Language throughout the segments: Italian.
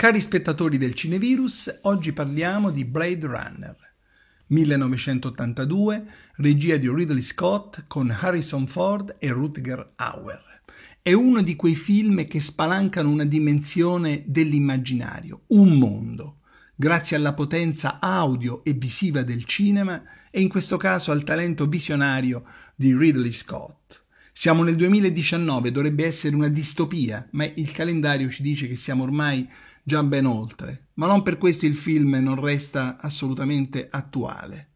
Cari spettatori del Cinevirus, oggi parliamo di Blade Runner. 1982, regia di Ridley Scott con Harrison Ford e Rutger Hauer. È uno di quei film che spalancano una dimensione dell'immaginario, un mondo, grazie alla potenza audio e visiva del cinema e in questo caso al talento visionario di Ridley Scott. Siamo nel 2019, dovrebbe essere una distopia, ma il calendario ci dice che siamo ormai già ben oltre, ma non per questo il film non resta assolutamente attuale.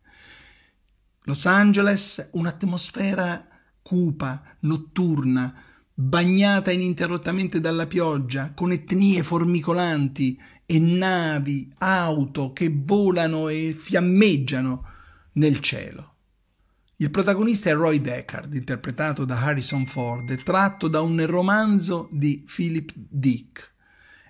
Los Angeles, un'atmosfera cupa, notturna, bagnata ininterrottamente dalla pioggia, con etnie formicolanti e navi, auto che volano e fiammeggiano nel cielo. Il protagonista è Roy Deckard, interpretato da Harrison Ford, tratto da un romanzo di Philip Dick.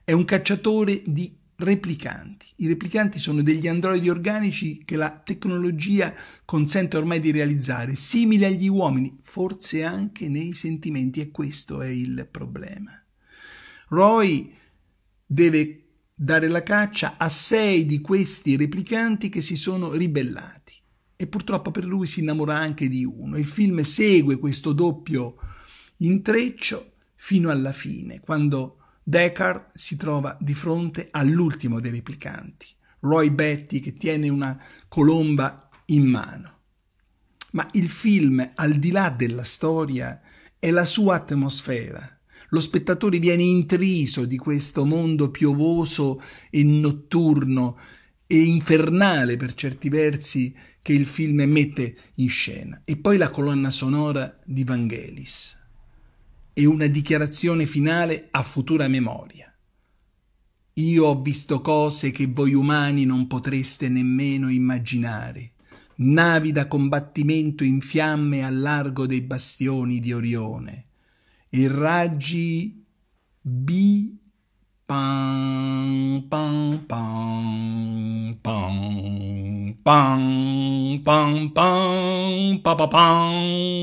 È un cacciatore di replicanti. I replicanti sono degli androidi organici che la tecnologia consente ormai di realizzare, simili agli uomini, forse anche nei sentimenti, e questo è il problema. Roy deve dare la caccia a sei di questi replicanti che si sono ribellati e purtroppo per lui si innamora anche di uno. Il film segue questo doppio intreccio fino alla fine, quando Deckard si trova di fronte all'ultimo dei replicanti, Roy Betty che tiene una colomba in mano. Ma il film, al di là della storia, è la sua atmosfera. Lo spettatore viene intriso di questo mondo piovoso e notturno e infernale per certi versi che il film mette in scena. E poi la colonna sonora di Vangelis e una dichiarazione finale a futura memoria. Io ho visto cose che voi umani non potreste nemmeno immaginare, navi da combattimento in fiamme al largo dei bastioni di Orione, e raggi B pan pan pan pan pan pan pan pan pan